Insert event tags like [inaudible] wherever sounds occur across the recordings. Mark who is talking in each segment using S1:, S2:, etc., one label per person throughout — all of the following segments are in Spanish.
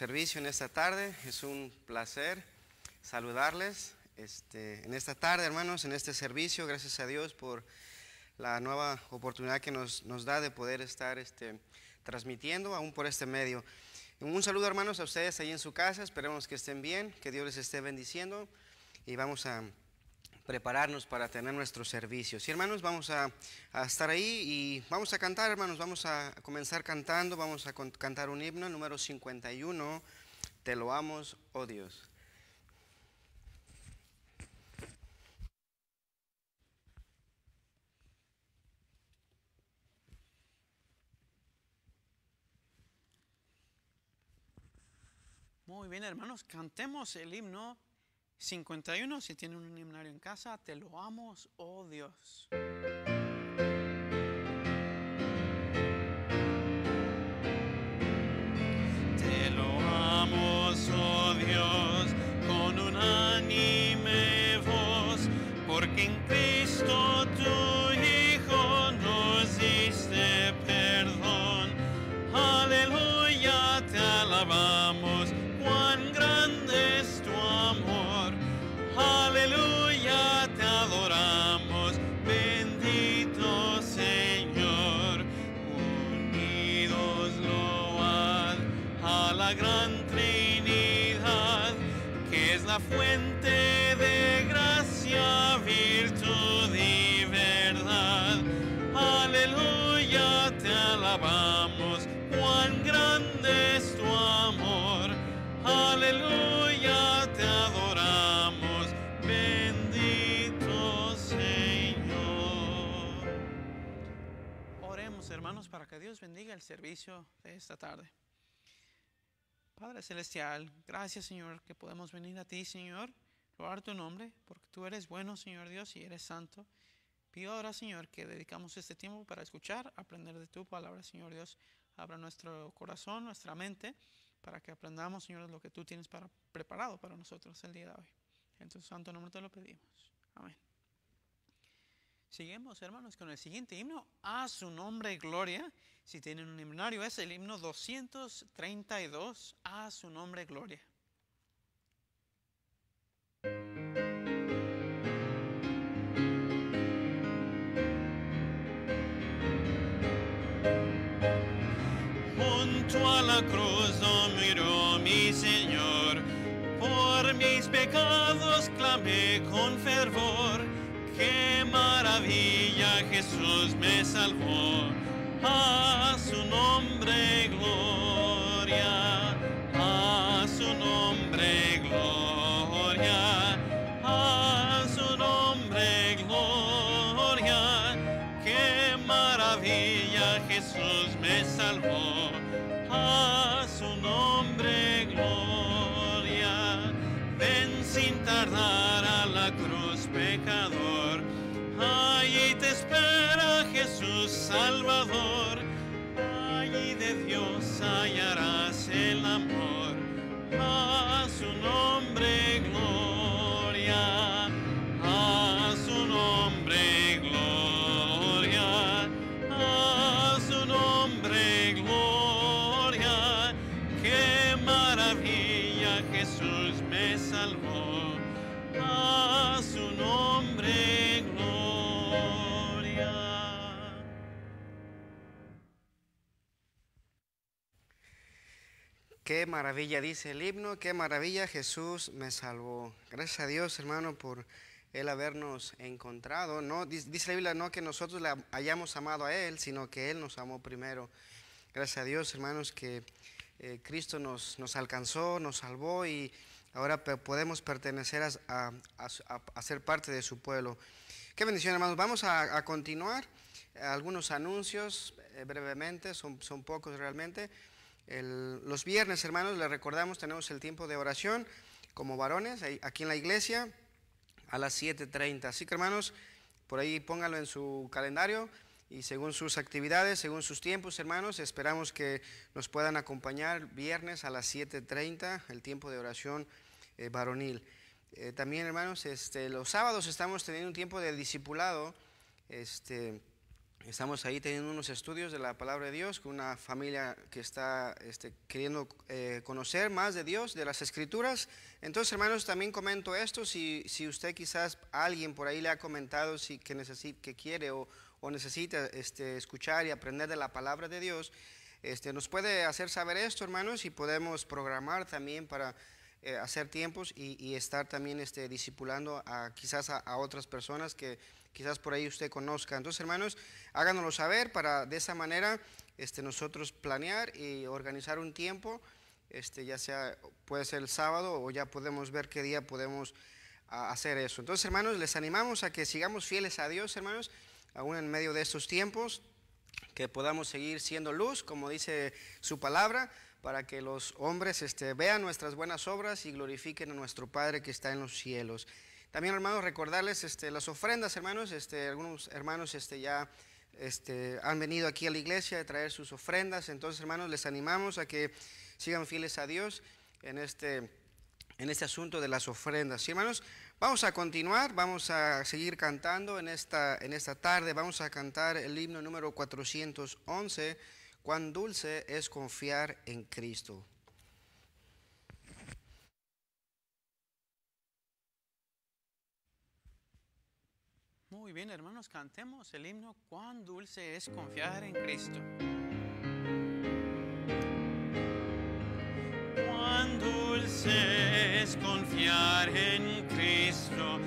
S1: servicio en esta tarde. Es un placer saludarles este, en esta tarde, hermanos, en este servicio. Gracias a Dios por la nueva oportunidad que nos, da de poder estar este, transmitiendo aún por este medio. Un saludo, hermanos, a ustedes ahí en su casa. Esperemos que estén bien, que Dios les esté bendiciendo y vamos a prepararnos para tener nuestros servicios. Y hermanos, vamos a, estar ahí y vamos a cantar, hermanos, vamos a comenzar cantando, vamos a cantar un himno número 51, Te lo amo, oh Dios.
S2: Muy bien, hermanos, cantemos el himno 51, si tiene un himnario en casa, te lo amo, oh Dios. de esta tarde. Padre Celestial, gracias Señor que podemos venir a ti, Señor, robar tu nombre, porque tú eres bueno, Señor Dios, y eres santo. Pido ahora, Señor, que dedicamos este tiempo para escuchar, aprender de tu palabra, Señor Dios. Abra nuestro corazón, nuestra mente, para que aprendamos, Señor, lo que tú tienes para, preparado para nosotros el día de hoy. En tu santo nombre te lo pedimos. Amén. Seguimos, hermanos, con el siguiente himno. A su nombre, gloria. Si tienen un himnario, es el himno 232. A su nombre, gloria.
S3: Junto a la cruz no mi Señor, por mis pecados clamé con fervor. Que Jesús me salvó. A su nombre gloria, a su nombre gloria, a su nombre gloria. Qué maravilla Jesús me salvó. Salvador.
S1: Qué maravilla dice el himno, qué maravilla Jesús me salvó. Gracias a Dios, hermano, por él habernos encontrado. No dice la Biblia no que nosotros le hayamos amado a él, sino que él nos amó primero. Gracias a Dios, hermanos, que eh, Cristo nos, nos alcanzó, nos salvó y ahora podemos pertenecer a, a, ser parte de su pueblo. Qué bendición, hermanos. Vamos a, continuar. Algunos anuncios eh, brevemente, son, son pocos realmente los viernes, hermanos, les recordamos, tenemos el tiempo de oración como varones aquí en la iglesia a las 7.30. Así que, hermanos, por ahí pónganlo en su calendario y según sus actividades, según sus tiempos, hermanos, esperamos que nos puedan acompañar viernes a las 7.30, el tiempo de oración eh, varonil. Eh, también, hermanos, este, los sábados estamos teniendo un tiempo de discipulado. Este, Estamos ahí teniendo unos estudios de la palabra de Dios con una familia que está este, queriendo eh, conocer más de Dios, de las escrituras. Entonces, hermanos, también comento esto, si, si usted quizás alguien por ahí le ha comentado si, que, que quiere o, o necesita este, escuchar y aprender de la palabra de Dios, este, nos puede hacer saber esto, hermanos, y podemos programar también para eh, hacer tiempos y, y, estar también este, discipulando a, quizás a, a otras personas que quizás por ahí usted conozca. Entonces, hermanos, háganoslo saber para de esa manera este, nosotros planear y organizar un tiempo, este, ya sea puede ser el sábado o ya podemos ver qué día podemos hacer eso. Entonces, hermanos, les animamos a que sigamos fieles a Dios, hermanos, aún en medio de estos tiempos, que podamos seguir siendo luz, como dice su palabra para que los hombres este, vean nuestras buenas obras y glorifiquen a nuestro Padre que está en los cielos. También, hermanos, recordarles este, las ofrendas, hermanos. Este, algunos hermanos este, ya este, han venido aquí a la iglesia a traer sus ofrendas. Entonces, hermanos, les animamos a que sigan fieles a Dios en este, en este asunto de las ofrendas. hermanos, vamos a continuar, vamos a seguir cantando en esta, en esta tarde. Vamos a cantar el himno número 411, Cuán dulce es confiar en Cristo.
S2: Muy bien, hermanos, cantemos el himno Cuán dulce es confiar en Cristo.
S3: Cuán dulce es confiar en Cristo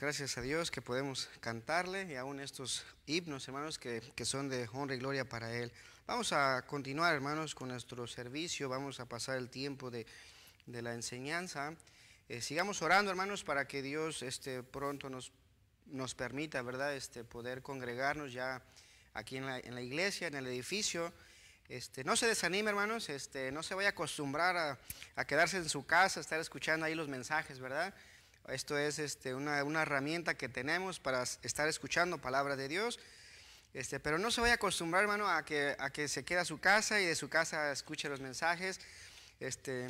S1: gracias a Dios que podemos cantarle y aún estos himnos, hermanos, que, que, son de honra y gloria para Él. Vamos a continuar, hermanos, con nuestro servicio, vamos a pasar el tiempo de, de la enseñanza. Eh, sigamos orando, hermanos, para que Dios este, pronto nos, nos permita, ¿verdad?, este, poder congregarnos ya aquí en la, en la iglesia, en el edificio. Este, no se desanime, hermanos, este, no se vaya a acostumbrar a, a quedarse en su casa, estar escuchando ahí los mensajes, ¿verdad? Esto es este, una, herramienta que tenemos para estar escuchando palabras de Dios. Este, pero no se vaya a acostumbrar, hermano, a que, se quede a su casa y de su casa escuche los mensajes. Este,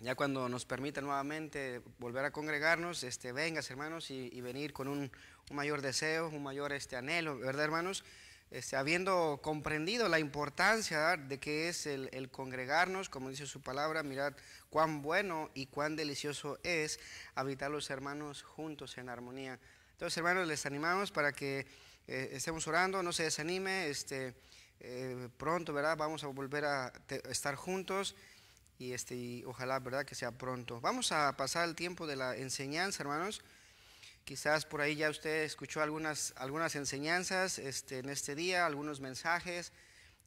S1: ya cuando nos permita nuevamente volver a congregarnos, este, vengas, hermanos, y, venir con un, un, mayor deseo, un mayor este, anhelo, ¿verdad, hermanos? Este, habiendo comprendido la importancia de que es el, congregarnos, como dice su palabra, mirad cuán bueno y cuán delicioso es habitar los hermanos juntos en armonía. Entonces, hermanos, les animamos para que eh, estemos orando, no se desanime, este, eh, pronto, ¿verdad? Vamos a volver a estar juntos y, este, y ojalá, ¿verdad? Que sea pronto. Vamos a pasar el tiempo de la enseñanza, hermanos. Quizás por ahí ya usted escuchó algunas, algunas enseñanzas este, en este día, algunos mensajes.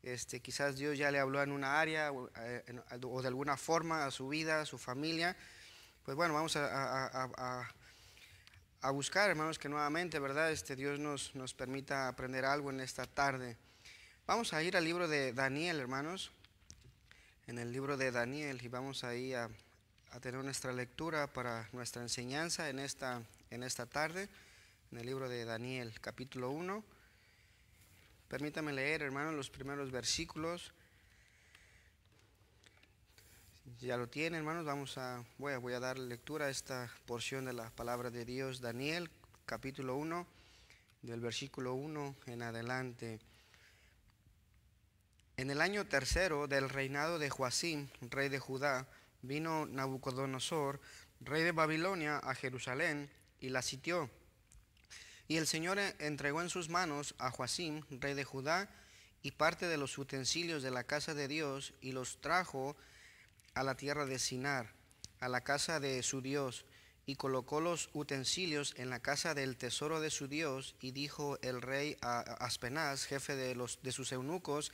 S1: Este, quizás Dios ya le habló en una área o, eh, de alguna forma a su vida, a su familia. Pues bueno, vamos a, a, buscar, hermanos, que nuevamente, ¿verdad? Este, Dios nos, nos permita aprender algo en esta tarde. Vamos a ir al libro de Daniel, hermanos. En el libro de Daniel y vamos ahí a, a tener nuestra lectura para nuestra enseñanza en esta en esta tarde, en el libro de Daniel, capítulo 1. Permítame leer, hermanos, los primeros versículos. Ya lo tienen, hermanos. Vamos a, voy a, voy a dar lectura a esta porción de la palabra de Dios, Daniel, capítulo 1, del versículo 1 en adelante. En el año tercero del reinado de Joacim, rey de Judá, vino Nabucodonosor, rey de Babilonia, a Jerusalén y la sitió. Y el Señor entregó en sus manos a Joacim, rey de Judá, y parte de los utensilios de la casa de Dios, y los trajo a la tierra de Sinar, a la casa de su Dios, y colocó los utensilios en la casa del tesoro de su Dios, y dijo el rey a Aspenaz, jefe de, los, de sus eunucos,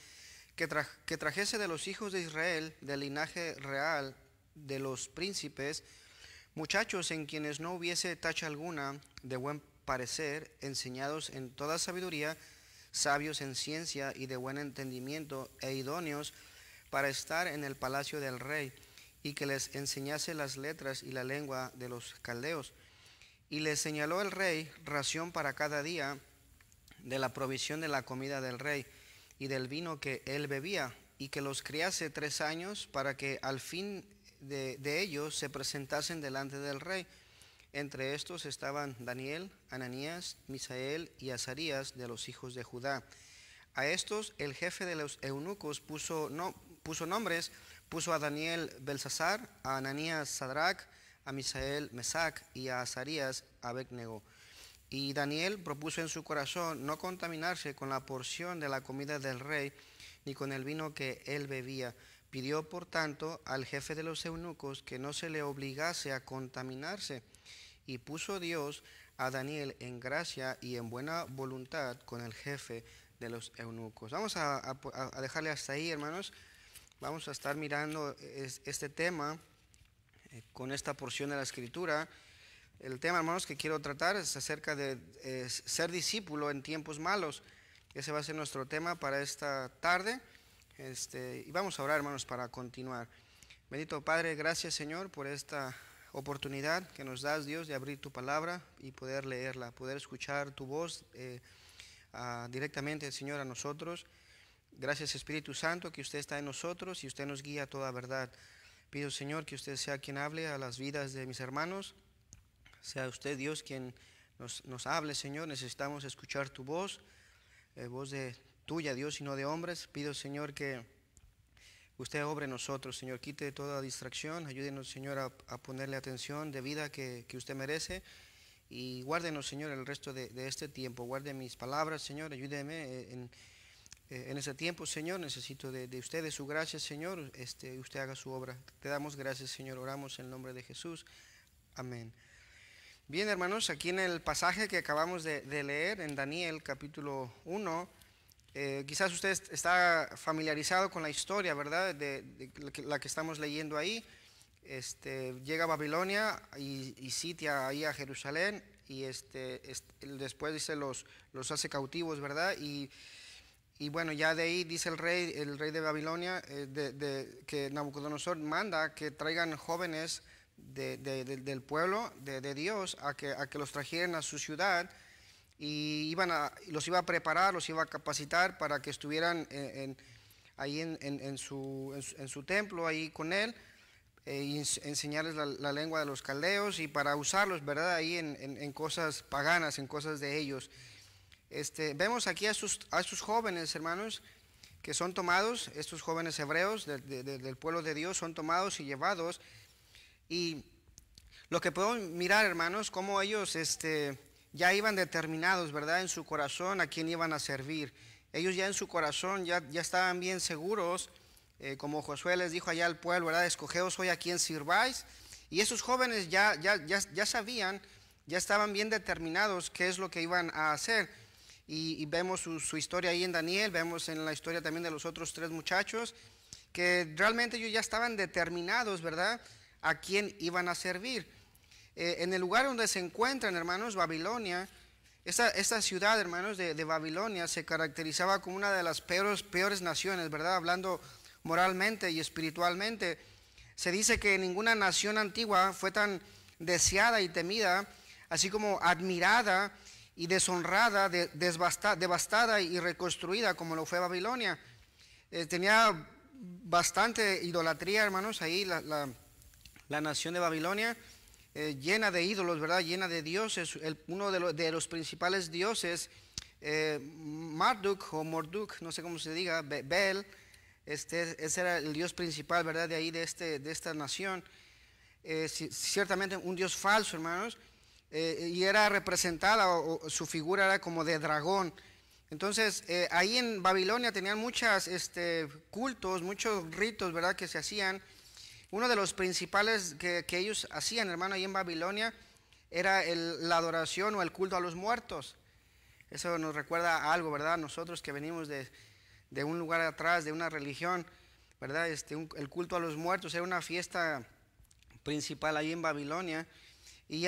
S1: que, que trajese de los hijos de Israel, del linaje real, de los príncipes, Muchachos en quienes no hubiese tacha alguna de buen parecer, enseñados en toda sabiduría, sabios en ciencia y de buen entendimiento, e idóneos para estar en el palacio del rey, y que les enseñase las letras y la lengua de los caldeos. Y les señaló el rey ración para cada día de la provisión de la comida del rey y del vino que él bebía, y que los criase tres años para que al fin de, ellos se presentasen delante del rey. Entre estos estaban Daniel, Ananías, Misael y Azarías de los hijos de Judá. A estos el jefe de los eunucos puso, no, puso nombres, puso a Daniel Belsasar, a Ananías Sadrach, a Misael Mesac y a Azarías Abednego. Y Daniel propuso en su corazón no contaminarse con la porción de la comida del rey ni con el vino que él bebía Pidió, por tanto, al jefe de los eunucos que no se le obligase a contaminarse, y puso Dios a Daniel en gracia y en buena voluntad con el jefe de los eunucos. Vamos a, dejarle hasta ahí, hermanos. Vamos a estar mirando este tema eh, con esta porción de la escritura. El tema, hermanos, que quiero tratar es acerca de ser discípulo en tiempos malos. Ese va a ser nuestro tema para esta tarde. Este, y vamos a orar, hermanos, para continuar. Bendito Padre, gracias Señor por esta oportunidad que nos das, Dios, de abrir tu palabra y poder leerla, poder escuchar tu voz eh, directamente, Señor, a nosotros. Gracias Espíritu Santo que usted está en nosotros y usted nos guía a toda verdad. Pido, Señor, que usted sea quien hable a las vidas de mis hermanos, sea usted Dios quien nos, hable, Señor. Necesitamos escuchar tu voz, eh, voz de tuya, Dios, y no de hombres. Pido, Señor, que usted obre nosotros, Señor. Quite toda distracción. Ayúdenos, Señor, a, ponerle atención de vida que, usted merece. Y guárdenos, Señor, el resto de, este tiempo. Guarde mis palabras, Señor. Ayúdeme eh, en, eh, en ese tiempo, Señor. Necesito de, de, usted, de su gracia, Señor. Este, usted haga su obra. Te damos gracias, Señor. Oramos en el nombre de Jesús. Amén. Bien, hermanos, aquí en el pasaje que acabamos de, de leer, en Daniel capítulo 1, eh, quizás usted está familiarizado con la historia, ¿verdad? De, la que estamos leyendo ahí. Este, llega a Babilonia y, sitia ahí a Jerusalén y este, después dice los, los hace cautivos, ¿verdad? Y, bueno, ya de ahí dice el rey, el rey de Babilonia, eh, de, que Nabucodonosor manda que traigan jóvenes del pueblo de, Dios a que, a que los trajeran a su ciudad y iban los iba a preparar, los iba a capacitar para que estuvieran eh, en, ahí en, su, templo, ahí con él, eh, enseñarles la, lengua de los caldeos y para usarlos, ¿verdad? Ahí en, cosas paganas, en cosas de ellos. Este, vemos aquí a estos, a jóvenes, hermanos, que son tomados, estos jóvenes hebreos del pueblo de Dios son tomados y llevados. Y lo que podemos mirar, hermanos, cómo ellos, este, ya iban determinados, ¿verdad? En su corazón a quién iban a servir. Ellos ya en su corazón ya, ya estaban bien seguros, eh, como Josué les dijo allá al pueblo, ¿verdad? Escogeos hoy a quién sirváis. Y esos jóvenes ya, ya, ya, sabían, ya estaban bien determinados qué es lo que iban a hacer. Y, vemos su, su, historia ahí en Daniel, vemos en la historia también de los otros tres muchachos, que realmente ellos ya estaban determinados, ¿verdad? A quién iban a servir. Eh, en el lugar donde se encuentran, hermanos, Babilonia, esta, ciudad, hermanos, de, Babilonia se caracterizaba como una de las peores, naciones, ¿verdad? Hablando moralmente y espiritualmente. Se dice que ninguna nación antigua fue tan deseada y temida, así como admirada y deshonrada, devastada y reconstruida como lo fue Babilonia. Eh, tenía bastante idolatría, hermanos, ahí la nación de Babilonia. Eh, llena de ídolos, ¿verdad? Llena de dioses. uno de, los principales dioses, eh, Marduk o Morduk, no sé cómo se diga, Bel, este, ese era el dios principal, ¿verdad? De ahí, de, este, de esta nación. Eh, ciertamente un dios falso, hermanos. y era representada, o, su figura era como de dragón. Entonces, ahí en Babilonia tenían muchos este, cultos, muchos ritos, ¿verdad? Que se hacían uno de los principales que, ellos hacían, hermano, ahí en Babilonia, era la adoración o el culto a los muertos. Eso nos recuerda algo, ¿verdad? Nosotros que venimos de, un lugar atrás, de una religión, ¿verdad? Este, el culto a los muertos era una fiesta principal ahí en Babilonia. Y,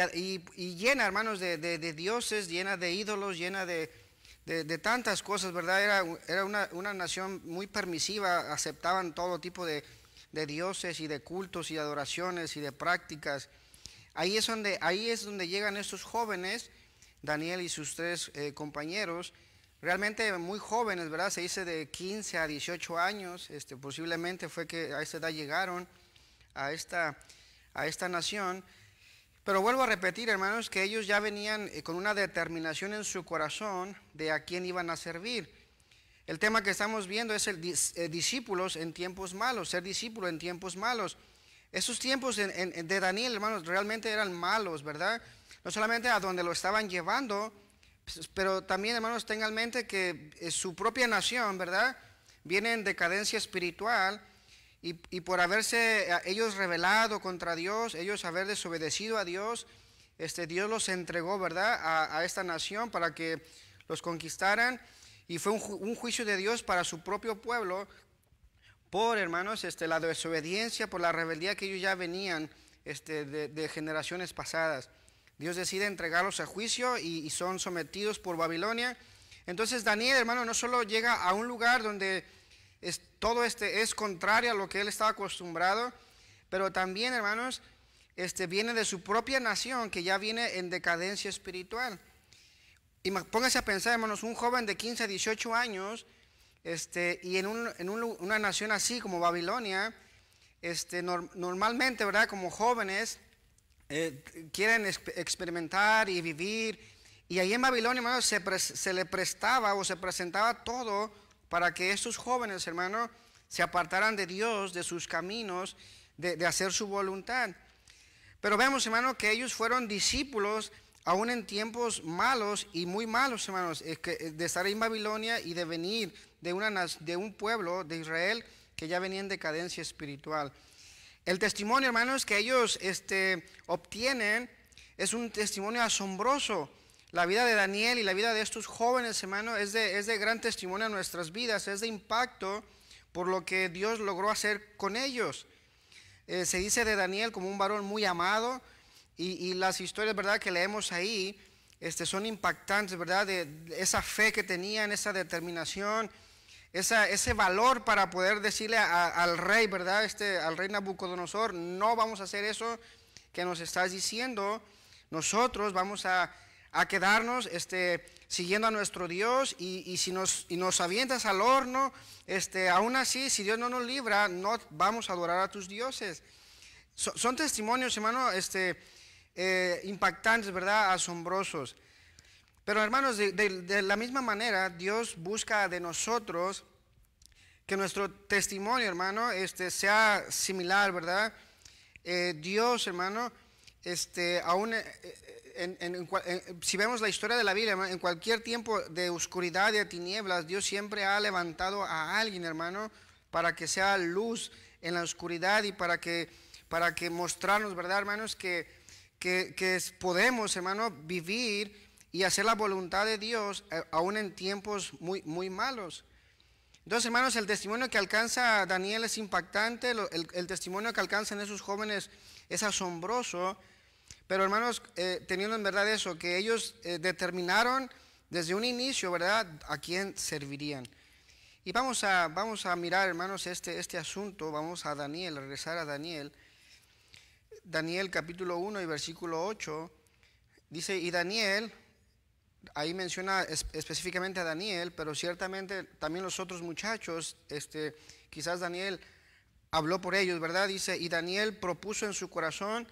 S1: llena, hermanos, de, dioses, llena de ídolos, llena de, tantas cosas, ¿verdad? Era, una, nación muy permisiva, aceptaban todo tipo de, de dioses y de cultos y adoraciones y de prácticas. Ahí es donde, ahí es donde llegan estos jóvenes, Daniel y sus tres eh, compañeros, realmente muy jóvenes, ¿verdad? Se dice de 15 a 18 años, este, posiblemente fue que a esa edad llegaron a esta, a esta nación. Pero vuelvo a repetir, hermanos, que ellos ya venían eh, con una determinación en su corazón de a quién iban a servir. El tema que estamos viendo es el eh, discípulos en tiempos malos, ser discípulos en tiempos malos. Esos tiempos de Daniel, hermanos, realmente eran malos, ¿verdad? No solamente a donde lo estaban llevando, pues, pero también, hermanos, tengan en mente que eh, su propia nación, ¿verdad? Viene en decadencia espiritual y, por haberse eh, ellos rebelado contra Dios, ellos haber desobedecido a Dios, este, Dios los entregó, ¿verdad?, a esta nación para que los conquistaran y fue un, juicio de Dios para su propio pueblo por, hermanos, este, la desobediencia, por la rebeldía que ellos ya venían este, de, generaciones pasadas. Dios decide entregarlos a juicio y, son sometidos por Babilonia. Entonces Daniel, hermano, no solo llega a un lugar donde todo este es contrario a lo que él estaba acostumbrado, pero también, hermanos, este, viene de su propia nación que ya viene en decadencia espiritual. Y póngase a pensar, hermanos, un joven de 15 a 18 años, este, y en, un, una nación así como Babilonia, este, normalmente, ¿verdad? Como jóvenes, eh, quieren experimentar y vivir. Y ahí en Babilonia, hermanos, se, le prestaba o se presentaba todo para que estos jóvenes, hermanos, se apartaran de Dios, de sus caminos, de, de hacer su voluntad. Pero vemos, hermano, que ellos fueron discípulos aún en tiempos malos y muy malos, hermanos, eh, de estar en Babilonia y de venir de, una, de un pueblo de Israel que ya venía en decadencia espiritual. El testimonio, hermanos, que ellos este, obtienen es un testimonio asombroso. La vida de Daniel y la vida de estos jóvenes, hermanos, es de, gran testimonio a nuestras vidas, es de impacto por lo que Dios logró hacer con ellos. Eh, se dice de Daniel como un varón muy amado, y, las historias, ¿verdad?, que leemos ahí este, son impactantes, ¿verdad? De, esa fe que tenían, esa determinación, esa, ese valor para poder decirle al rey, ¿verdad? Este, al rey Nabucodonosor, no vamos a hacer eso que nos estás diciendo. Nosotros vamos a, quedarnos este, siguiendo a nuestro Dios y, si nos, y nos avientas al horno, este, aún así, si Dios no nos libra, no vamos a adorar a tus dioses. son testimonios, hermano, este, eh, impactantes, ¿verdad? Asombrosos. Pero hermanos, de, la misma manera, Dios busca de nosotros que nuestro testimonio, hermano, este, sea similar, ¿verdad? Eh, Dios, hermano, este, aún eh, en, si vemos la historia de la Biblia, en cualquier tiempo de oscuridad y de tinieblas, Dios siempre ha levantado a alguien, hermano, para que sea luz en la oscuridad y para que, para que mostrarnos, ¿verdad, hermanos? Que que, podemos, hermano, vivir y hacer la voluntad de Dios eh, aún en tiempos muy, muy malos. Entonces, hermanos, el testimonio que alcanza Daniel es impactante, el, testimonio que alcanzan esos jóvenes es asombroso, pero hermanos, eh, teniendo en verdad eso, que ellos eh, determinaron desde un inicio, ¿verdad?, a quién servirían. Y vamos a, vamos a mirar, hermanos, este, este asunto, vamos a Daniel, regresar a Daniel. Daniel capítulo 1 y versículo 8, dice, y Daniel, ahí menciona específicamente a Daniel, pero ciertamente también los otros muchachos, este, quizás Daniel habló por ellos, ¿verdad? Dice, y Daniel propuso en su corazón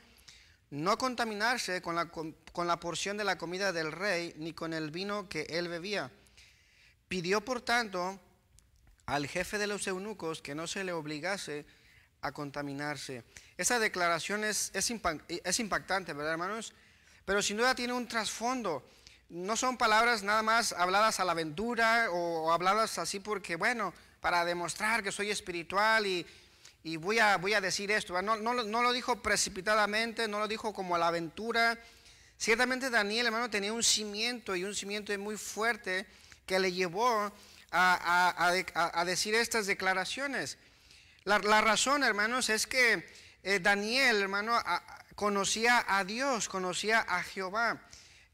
S1: no contaminarse con la, con, con la porción de la comida del rey ni con el vino que él bebía. Pidió, por tanto, al jefe de los eunucos que no se le obligase a contaminarse. Esa declaración es, es, impactante, ¿verdad, hermanos? Pero sin duda tiene un trasfondo. No son palabras nada más habladas a la aventura o, habladas así porque, bueno, para demostrar que soy espiritual y, voy, a, voy a decir esto. No, no, lo dijo precipitadamente, no lo dijo como a la aventura. Ciertamente Daniel, hermano, tenía un cimiento y un cimiento muy fuerte que le llevó a, a, a decir estas declaraciones. La, razón, hermanos, es que eh, Daniel, hermano, conocía a Dios, conocía a Jehová.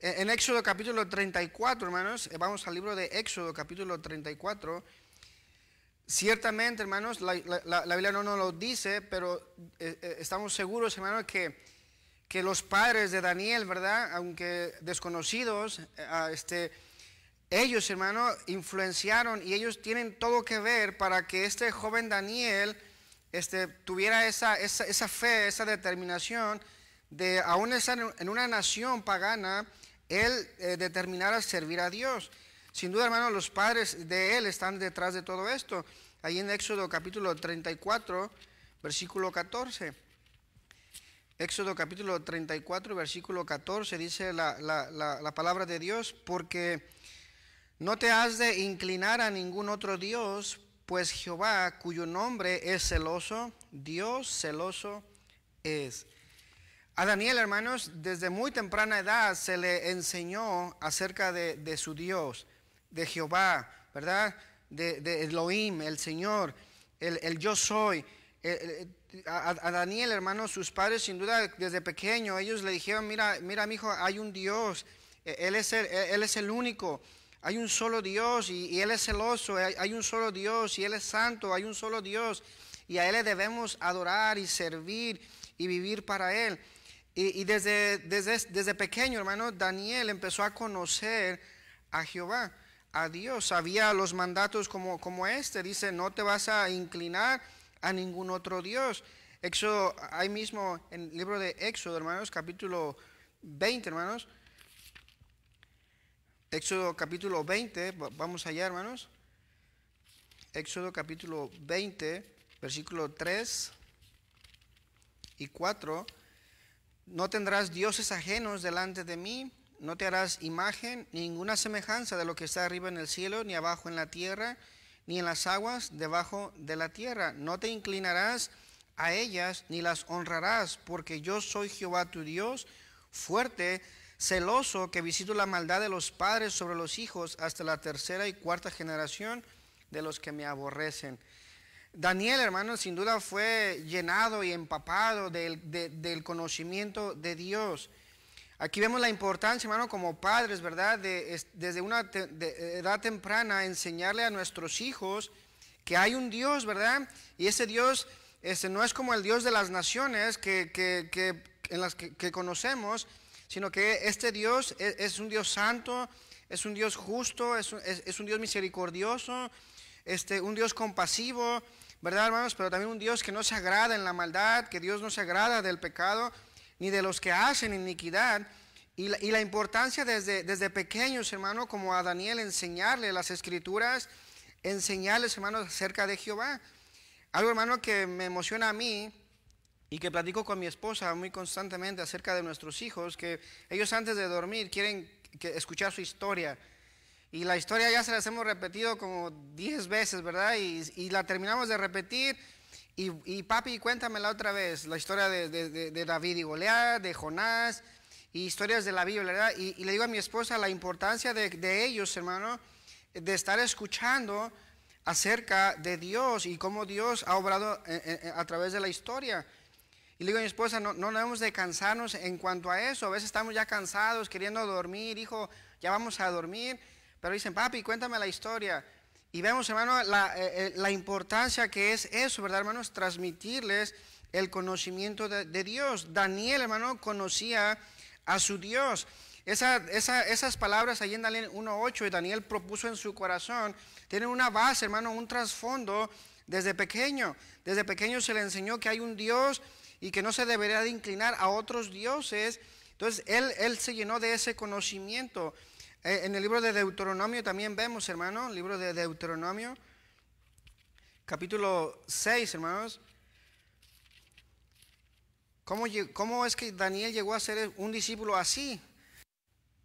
S1: Eh, en, Éxodo capítulo 34, hermanos, eh, vamos al libro de Éxodo capítulo 34. Ciertamente, hermanos, la, Biblia no nos lo dice, pero estamos seguros, hermanos, que, que los padres de Daniel, ¿verdad? Aunque desconocidos, a este, ellos, hermano, influenciaron y ellos tienen todo que ver para que este joven Daniel este, tuviera esa, esa, fe, esa determinación de, aún en una nación pagana, él eh, determinara servir a Dios. Sin duda, hermano, los padres de él están detrás de todo esto. Ahí en Éxodo capítulo 34, versículo 14. Éxodo capítulo 34, versículo 14 dice la palabra de Dios, porque no te has de inclinar a ningún otro Dios, pues Jehová, cuyo nombre es celoso, Dios celoso es. A Daniel, hermanos, desde muy temprana edad se le enseñó acerca de, su Dios, de Jehová, ¿verdad? De, Elohim, el Señor, el, yo soy. Eh, eh, a, Daniel, hermanos, sus padres sin duda desde pequeño, ellos le dijeron, mira, mira, mi hijo, hay un Dios, e, él es e, él es el único. Hay un solo Dios y, Él es celoso, hay, un solo Dios y Él es santo, hay un solo Dios y a Él le debemos adorar y servir y vivir para Él. Y, desde, desde, pequeño, hermano, Daniel empezó a conocer a Jehová, a Dios. Sabía los mandatos como, como este, dice, no te vas a inclinar a ningún otro Dios. Éxodo, ahí mismo en el libro de Éxodo, hermanos, capítulo 20, hermanos, Éxodo capítulo 20, vamos allá hermanos. Éxodo capítulo 20, versículo 3 y 4. No tendrás dioses ajenos delante de mí, no te harás imagen, ninguna semejanza de lo que está arriba en el cielo, ni abajo en la tierra, ni en las aguas debajo de la tierra. No te inclinarás a ellas, ni las honrarás, porque yo soy Jehová tu Dios, fuerte, celoso que visito la maldad de los padres sobre los hijos hasta la tercera y cuarta generación de los que me aborrecen. Daniel, hermano, sin duda fue llenado y empapado del, conocimiento de Dios. Aquí vemos la importancia, hermano, como padres, ¿verdad? desde una edad temprana enseñarle a nuestros hijos que hay un Dios, ¿verdad? Y ese Dios ese no es como el Dios de las naciones que, en las que conocemos, sino que este Dios e, es, un Dios santo, es un Dios justo, es un, Dios misericordioso, este, un Dios compasivo, ¿verdad, hermanos? Pero también un Dios que no se agrada en la maldad, que Dios no se agrada del pecado, ni de los que hacen iniquidad. Y la, importancia desde, desde pequeños, hermano, como a Daniel, enseñarle las escrituras, enseñarles, hermanos, acerca de Jehová. Algo, hermano, que me emociona a mí y que platico con mi esposa muy constantemente acerca de nuestros hijos, que ellos antes de dormir quieren escuchar su historia. Y la historia ya se las hemos repetido como 10 veces, ¿verdad? Y, la terminamos de repetir. Y, y, papi, cuéntamela otra vez, la historia de, David y Goliat, de Jonás, y historias de la Biblia, ¿verdad? Y, le digo a mi esposa la importancia de, de ellos, hermano, de estar escuchando acerca de Dios y cómo Dios ha obrado eh, eh, a través de la historia. Y le digo a mi esposa, no, no debemos de cansarnos en cuanto a eso. A veces estamos ya cansados, queriendo dormir, hijo, ya vamos a dormir. Pero dicen, papi, cuéntame la historia. Y vemos, hermano, la, eh, eh, importancia que es eso, ¿verdad, hermanos? Transmitirles el conocimiento de, Dios. Daniel, hermano, conocía a su Dios. Esa, esas palabras ahí en Daniel 1.8 y Daniel propuso en su corazón, tienen una base, hermano, un trasfondo desde pequeño. Desde pequeño se le enseñó que hay un Dios y que no se debería de inclinar a otros dioses. Entonces, él, él se llenó de ese conocimiento. Eh, en el libro de Deuteronomio también vemos, hermano, el libro de Deuteronomio, capítulo 6, hermanos. ¿Cómo, ¿Cómo, es que Daniel llegó a ser un discípulo así?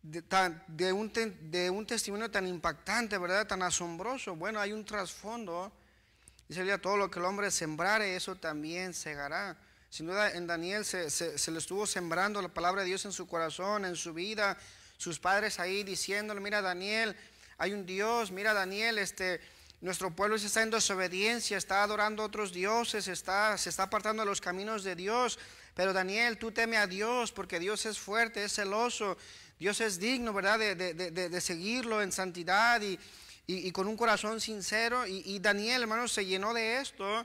S1: De, un testimonio tan impactante, ¿verdad? Tan asombroso. Bueno, hay un trasfondo. Dice todo lo que el hombre sembrare, eso también segará. Sin duda en Daniel se, le estuvo sembrando la palabra de Dios en su corazón, en su vida. Sus padres ahí diciéndole, mira Daniel, hay un Dios, mira Daniel, este, nuestro pueblo está en desobediencia, está adorando a otros dioses, está, se está apartando de los caminos de Dios. Pero Daniel, tú teme a Dios porque Dios es fuerte, es celoso, Dios es digno, ¿verdad? De, seguirlo en santidad y, y, con un corazón sincero. Y, y Daniel, hermano, se llenó de esto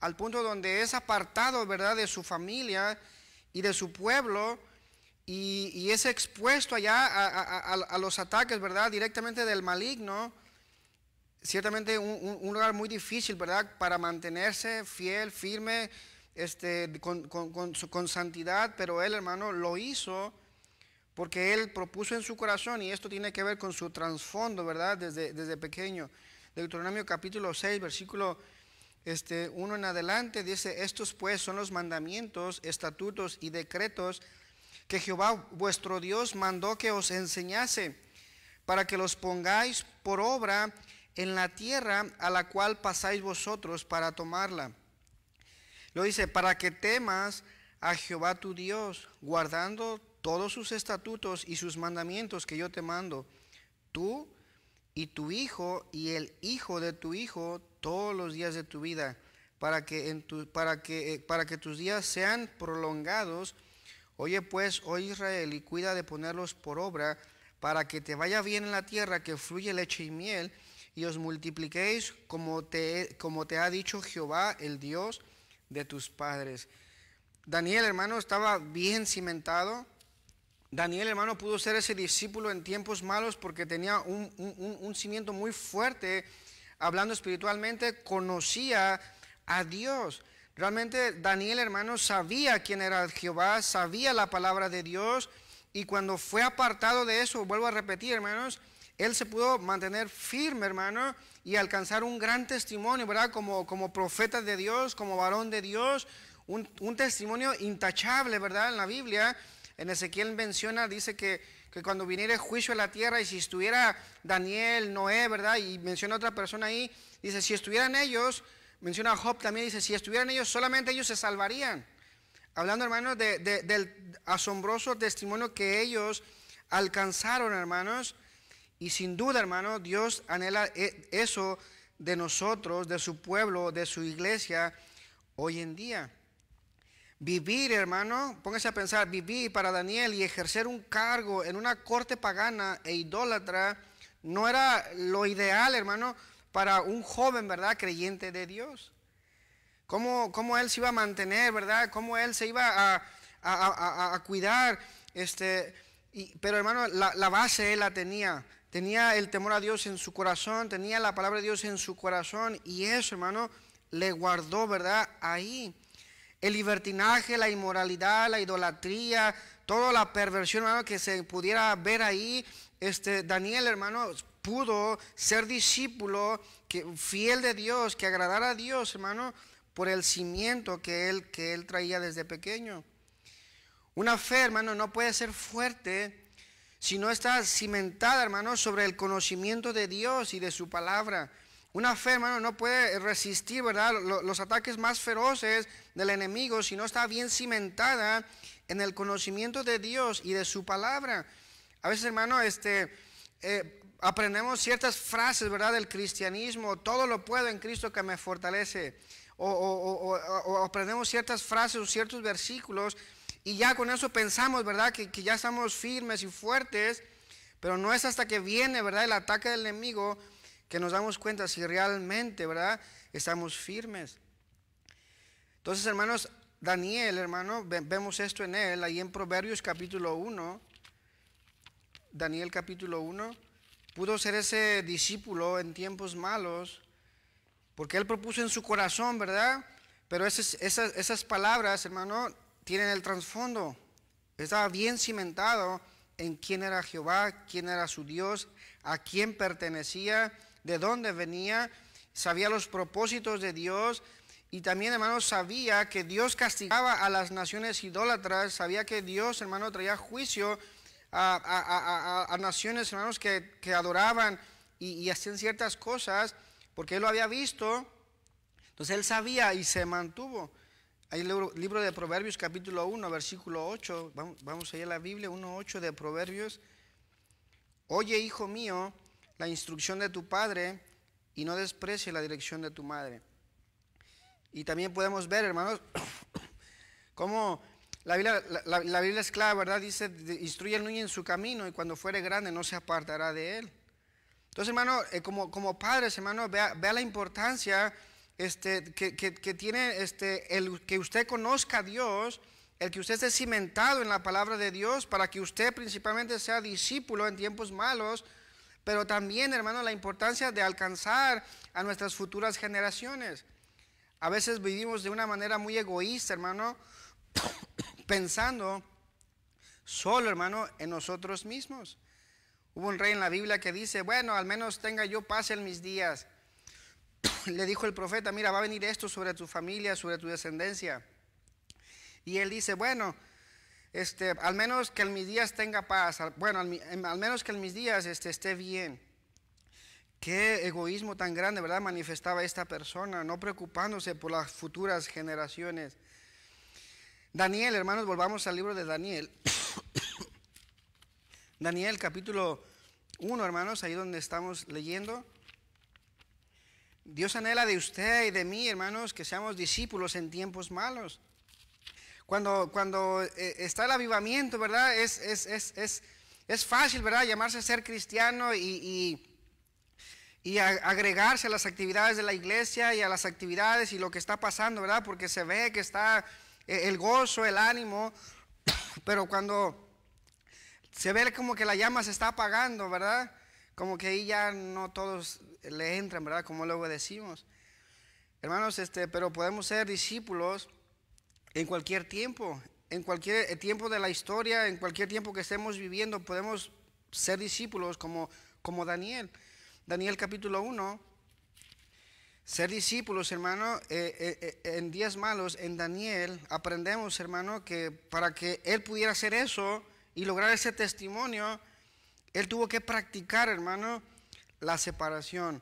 S1: al punto donde es apartado, ¿verdad?, de su familia y de su pueblo y, es expuesto allá a, los ataques, ¿verdad?, directamente del maligno. Ciertamente un, lugar muy difícil, ¿verdad?, para mantenerse fiel, firme, este, con, santidad, pero él, hermano, lo hizo porque él propuso en su corazón, y esto tiene que ver con su trasfondo, ¿verdad?, desde, desde pequeño. Deuteronomio capítulo 6, versículo este, uno en adelante, dice, estos pues son los mandamientos, estatutos y decretos que Jehová vuestro Dios mandó que os enseñase, para que los pongáis por obra en la tierra a la cual pasáis vosotros para tomarla. Lo dice, para que temas a Jehová tu Dios, guardando todos sus estatutos y sus mandamientos que yo te mando, tú y tu hijo y el hijo de tu hijo, todos los días de tu vida, para que, en tu, para que, eh, para que tus días sean prolongados. Oye pues, oh Israel, y cuida de ponerlos por obra, para que te vaya bien en la tierra que fluye leche y miel, y os multipliquéis como te, como te ha dicho Jehová, el Dios de tus padres. Daniel, hermano, estaba bien cimentado. Daniel, hermano, pudo ser ese discípulo en tiempos malos porque tenía un, un cimiento muy fuerte hablando espiritualmente, conocía a Dios. Realmente Daniel, hermano, sabía quién era Jehová, sabía la palabra de Dios. Y cuando fue apartado de eso, vuelvo a repetir, hermanos, él se pudo mantener firme, hermano, y alcanzar un gran testimonio, ¿verdad? Como, como profeta de Dios, como varón de Dios, un, un testimonio intachable, ¿verdad? En la Biblia, en Ezequiel menciona, dice que que cuando viniera el juicio a la tierra y si estuviera Daniel, Noé, ¿verdad? Y menciona otra persona ahí, dice, si estuvieran ellos, menciona a Job también, dice, si estuvieran ellos, solamente ellos se salvarían. Hablando, hermanos, del asombroso testimonio que ellos alcanzaron, hermanos. Y sin duda, hermano, Dios anhela eh, eso de nosotros, de su pueblo, de su iglesia hoy en día. Vivir, hermano, póngase a pensar, vivir para Daniel y ejercer un cargo en una corte pagana e idólatra no era lo ideal, hermano, para un joven, ¿verdad?, creyente de Dios. ¿Cómo, cómo él se iba a mantener, ¿verdad? ¿Cómo él se iba a, a, cuidar? Este, pero, hermano, la, la base él la tenía. Tenía el temor a Dios en su corazón, tenía la palabra de Dios en su corazón y eso, hermano, le guardó, ¿verdad?, ahí. El libertinaje, la inmoralidad, la idolatría, toda la perversión, hermano, que se pudiera ver ahí. Este, Daniel, hermano, pudo ser discípulo que, fiel de Dios, que agradara a Dios, hermano, por el cimiento que él, que él traía desde pequeño. Una fe, hermano, no puede ser fuerte si no está cimentada, hermano, sobre el conocimiento de Dios y de su palabra. Una fe, hermano, no puede resistir, ¿verdad? Los ataques más feroces del enemigo si no está bien cimentada en el conocimiento de Dios y de su palabra. A veces, hermano, este, eh, aprendemos ciertas frases, ¿verdad? Del cristianismo, todo lo puedo en Cristo que me fortalece. O, aprendemos ciertas frases o ciertos versículos y ya con eso pensamos, ¿verdad? Que, que ya estamos firmes y fuertes, pero no es hasta que viene, ¿verdad? El ataque del enemigo que nos damos cuenta si realmente, ¿verdad? Estamos firmes. Entonces, hermanos, Daniel, hermano, vemos esto en él, ahí en Proverbios capítulo 1, Daniel capítulo 1, pudo ser ese discípulo en tiempos malos, porque él propuso en su corazón, ¿verdad? Pero esas, palabras, hermano, tienen el trasfondo. Estaba bien cimentado en quién era Jehová, quién era su Dios, a quién pertenecía de dónde venía, sabía los propósitos de Dios y también, hermano, sabía que Dios castigaba a las naciones idólatras, sabía que Dios, hermano, traía juicio a, naciones, hermanos, que, adoraban y, hacían ciertas cosas, porque él lo había visto. Entonces él sabía y se mantuvo. Hay el libro, de Proverbios capítulo 1, versículo 8. Vamos, vamos a ir a la Biblia, 1.8 de Proverbios. Oye, hijo mío, la instrucción de tu padre y no desprecie la dirección de tu madre. Y también podemos ver, hermanos, [coughs] cómo la Biblia, la, Biblia es clara, ¿verdad? Dice, instruye al niño en su camino y cuando fuere grande no se apartará de él. Entonces, hermano, eh, como, como padres, hermano, vea, la importancia este, que, que, tiene este, el que usted conozca a Dios, el que usted esté cimentado en la palabra de Dios, para que usted principalmente sea discípulo en tiempos malos, pero también, hermano, la importancia de alcanzar a nuestras futuras generaciones. A veces vivimos de una manera muy egoísta, hermano, [coughs] pensando solo, hermano, en nosotros mismos. Hubo un rey en la Biblia que dice, bueno, al menos tenga yo paz en mis días. [coughs] Le dijo el profeta, mira, va a venir esto sobre tu familia, sobre tu descendencia. Y él dice, bueno, este, al menos que en mis días tenga paz, bueno, al, menos que en mis días este, esté bien. Qué egoísmo tan grande, ¿verdad? Manifestaba esta persona, no preocupándose por las futuras generaciones. Daniel, hermanos, volvamos al libro de Daniel. [coughs] Daniel capítulo 1, hermanos, ahí donde estamos leyendo. Dios anhela de usted y de mí, hermanos, que seamos discípulos en tiempos malos. Cuando, cuando eh, está el avivamiento, ¿verdad? Es, es, fácil, ¿verdad? Llamarse a ser cristiano y, y agregarse a las actividades de la iglesia y a las actividades y lo que está pasando, ¿verdad? Porque se ve que está eh, el gozo, el ánimo, [coughs] pero cuando se ve como que la llama se está apagando, ¿verdad? Como que ahí ya no todos le entran, ¿verdad? Como luego decimos. Hermanos, este, pero podemos ser discípulos en cualquier tiempo, en cualquier eh, tiempo de la historia, en cualquier tiempo que estemos viviendo, podemos ser discípulos como, como Daniel. Daniel capítulo 1, ser discípulos, hermano, eh, eh, en días malos, en Daniel, aprendemos, hermano, que para que él pudiera hacer eso y lograr ese testimonio, él tuvo que practicar, hermano, la separación.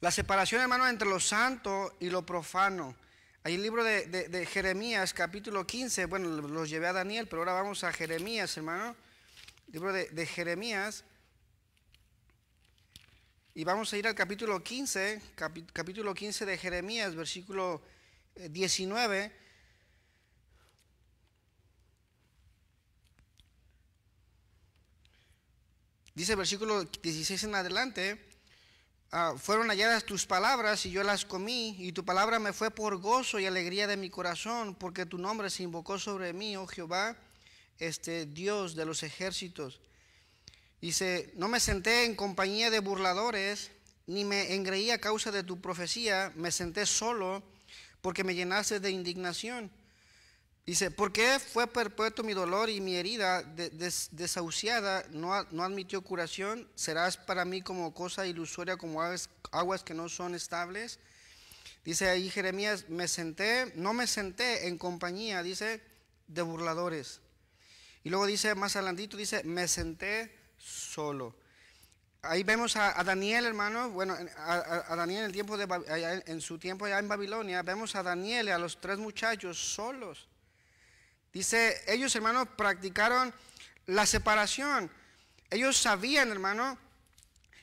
S1: La separación, hermano, entre lo santo y lo profano. Hay el libro de, Jeremías, capítulo 15. Bueno, los llevé a Daniel, pero ahora vamos a Jeremías, hermano. Libro de, de Jeremías. Y vamos a ir al capítulo 15, capítulo 15 de Jeremías, versículo 19. Eh, Dice versículo 16 en adelante. Ah, fueron halladas tus palabras y yo las comí, y tu palabra me fue por gozo y alegría de mi corazón, porque tu nombre se invocó sobre mí, oh Jehová, este Dios de los ejércitos. Dice, no me senté en compañía de burladores, ni me engreí a causa de tu profecía, me senté solo porque me llenaste de indignación. Dice, ¿por qué fue perpetuo mi dolor y mi herida desahuciada no, admitió curación? ¿Serás para mí como cosa ilusoria, como aguas, aguas que no son estables? Dice ahí Jeremías, me senté, no me senté en compañía, dice, de burladores. Y luego dice más adelantito, dice, me senté solo. Ahí vemos a, Daniel, hermano, bueno, a, Daniel en, el tiempo de, en su tiempo allá en Babilonia, vemos a Daniel y a los tres muchachos solos. Dice, ellos hermanos practicaron la separación. Ellos sabían, hermano,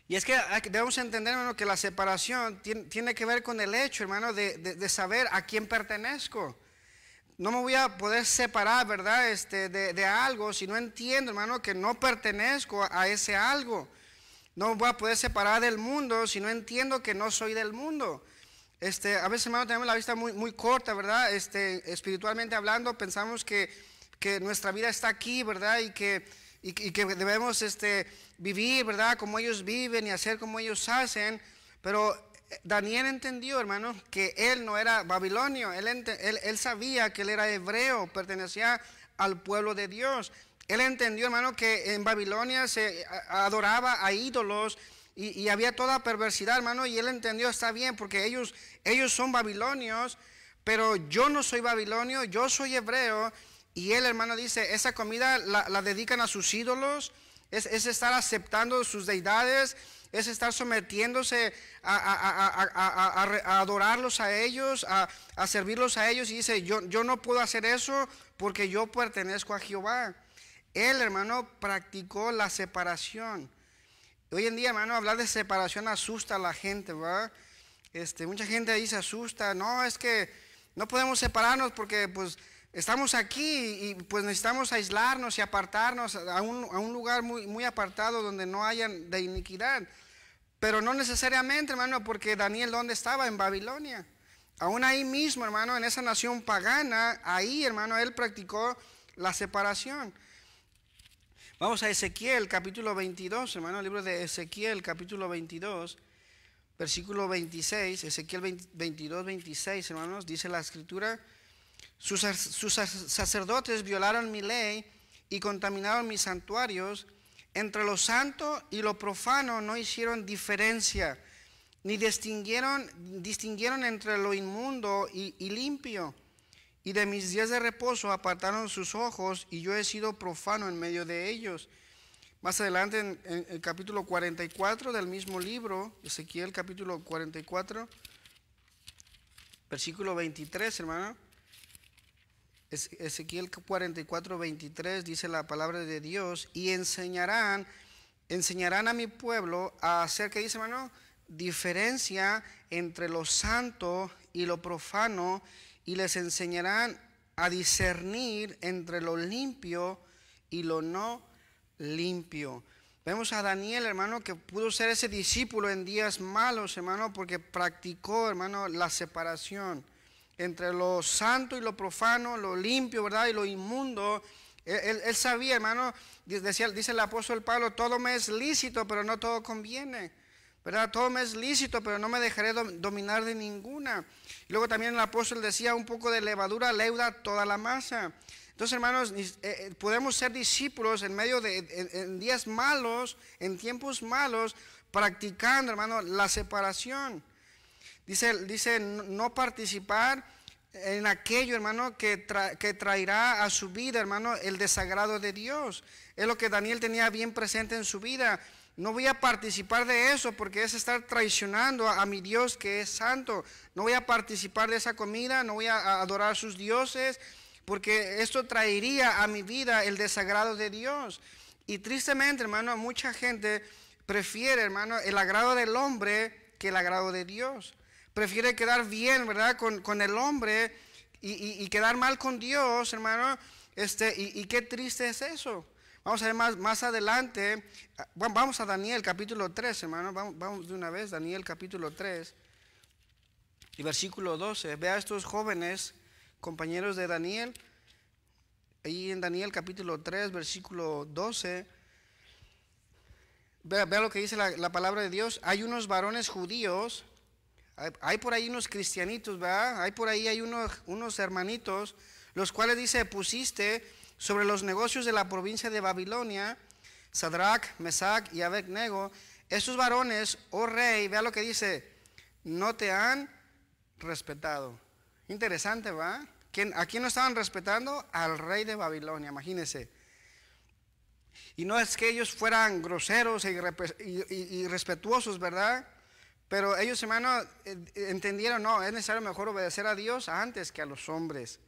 S1: y es que debemos entender, hermano, que la separación tiene, que ver con el hecho, hermano, de, saber a quién pertenezco. No me voy a poder separar, ¿verdad?, este, de, de, algo si no entiendo, hermano, que no pertenezco a ese algo. No me voy a poder separar del mundo si no entiendo que no soy del mundo. Este, a veces, hermano, tenemos la vista muy, muy corta, ¿verdad? Este, espiritualmente hablando, pensamos que, nuestra vida está aquí, ¿verdad? Y que, que debemos este, vivir, ¿verdad? Como ellos viven y hacer como ellos hacen. Pero eh, Daniel entendió, hermano, que él no era babilonio. Él, él, él sabía que él era hebreo, pertenecía al pueblo de Dios. Él entendió, hermano, que en Babilonia se adoraba a ídolos y, había toda perversidad, hermano, y él entendió, está bien, porque ellos, ellos son babilonios, pero yo no soy babilonio, yo soy hebreo, y él, hermano, dice, esa comida la, dedican a sus ídolos, es, estar aceptando sus deidades, es estar sometiéndose a, adorarlos a ellos, a, servirlos a ellos. Y dice, yo, yo no puedo hacer eso porque yo pertenezco a Jehová. Él, hermano, practicó la separación. Hoy en día, hermano, hablar de separación asusta a la gente, ¿verdad? Este, mucha gente ahí se asusta, no, es que no podemos separarnos porque pues estamos aquí y pues necesitamos aislarnos y apartarnos a un, lugar muy, muy apartado donde no haya de iniquidad. Pero no necesariamente, hermano, porque Daniel, ¿dónde estaba? En Babilonia. Aún ahí mismo, hermano, en esa nación pagana, ahí, hermano, él practicó la separación. Vamos a Ezequiel capítulo 22, hermanos, el libro de Ezequiel capítulo 22, versículo 26, Ezequiel 22, 26, hermanos, dice la escritura, sus, sacerdotes violaron mi ley y contaminaron mis santuarios, entre lo santo y lo profano no hicieron diferencia, ni distinguieron, distinguieron entre lo inmundo y, y limpio y de mis días de reposo apartaron sus ojos y yo he sido profano en medio de ellos. Más adelante en, el capítulo 44 del mismo libro, Ezequiel capítulo 44, versículo 23, hermano. Ezequiel 44, 23 dice la palabra de Dios, y enseñarán, enseñarán a mi pueblo a hacer, que dice hermano? Diferencia entre lo santo y lo profano y les enseñarán a discernir entre lo limpio y lo no limpio. Vemos a Daniel, hermano, que pudo ser ese discípulo en días malos, hermano, porque practicó, hermano, la separación entre lo santo y lo profano, lo limpio, ¿verdad? Y lo inmundo. Él, sabía, hermano, dice el apóstol Pablo, todo me es lícito, pero no todo conviene. ¿verdad? Todo me es lícito, pero no me dejaré dominar de ninguna. luego también el apóstol decía, un poco de levadura leuda toda la masa. Entonces, hermanos, eh, eh, podemos ser discípulos en medio de en, días malos, en tiempos malos, practicando, hermano, la separación. Dice, dice no participar en aquello, hermano, que, que traerá a su vida, hermano, el desagrado de Dios. Es lo que Daniel tenía bien presente en su vida. No voy a participar de eso porque es estar traicionando a, mi Dios que es santo. No voy a participar de esa comida, no voy a, a adorar sus dioses porque esto traería a mi vida el desagrado de Dios. Y tristemente, hermano, mucha gente prefiere, hermano, el agrado del hombre que el agrado de Dios. Prefiere quedar bien, ¿verdad?, con, el hombre y, quedar mal con Dios, hermano. Este, y qué triste es eso. Vamos a ver más, adelante. Ah, vamos a Daniel capítulo 3, hermano. Vamos, de una vez, Daniel capítulo 3 y versículo 12. Vea a estos jóvenes, compañeros de Daniel. Ahí en Daniel capítulo 3, versículo 12. Vea, lo que dice la, palabra de Dios. Hay unos varones judíos. Hay, por ahí unos cristianitos, ¿verdad? Hay por ahí hay unos, unos hermanitos, los cuales dice, pusiste sobre los negocios de la provincia de Babilonia, Sadrach, Mesac y Abednego, esos varones, oh rey, vea lo que dice, no te han respetado. Interesante, ¿va? ¿A quién no estaban respetando? Al rey de Babilonia, imagínense. Y no es que ellos fueran groseros e irrespetuosos, ¿verdad? Pero ellos, hermano, eh, entendieron, no, es necesario mejor obedecer a Dios antes que a los hombres.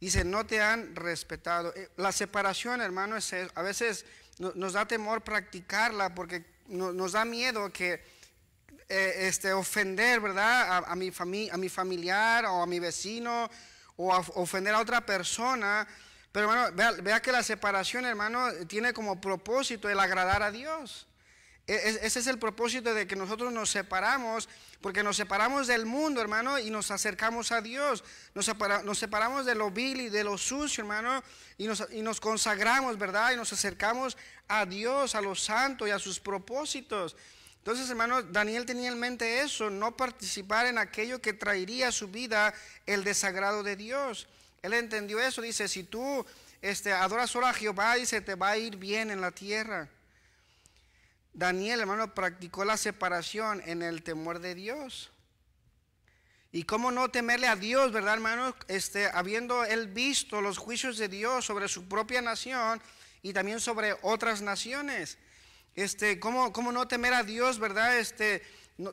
S1: Dice, no te han respetado. Eh, la separación, hermano, es a veces nos da temor practicarla porque nos da miedo que eh, este, ofender, ¿verdad? A, mi mi a mi familiar o a mi vecino o ofender a otra persona. Pero bueno vea, vea que la separación, hermano, tiene como propósito el agradar a Dios. E-, e-, ese es el propósito de que nosotros nos separamos, porque nos separamos del mundo, hermano, y nos acercamos a Dios. Nos, separamos de lo vil y de lo sucio, hermano, y nos, consagramos, ¿verdad? Y nos acercamos a Dios, a lo santo y a sus propósitos. Entonces, hermano, Daniel tenía en mente eso, no participar en aquello que traería a su vida el desagrado de Dios. Él entendió eso, dice, si tú este, adoras solo a Jehová, se te va a ir bien en la tierra. Daniel, hermano, practicó la separación en el temor de Dios. Y cómo no temerle a Dios, ¿verdad, hermano? Este, habiendo él visto los juicios de Dios sobre su propia nación y también sobre otras naciones. Este, ¿cómo, cómo no temer a Dios, verdad? Este,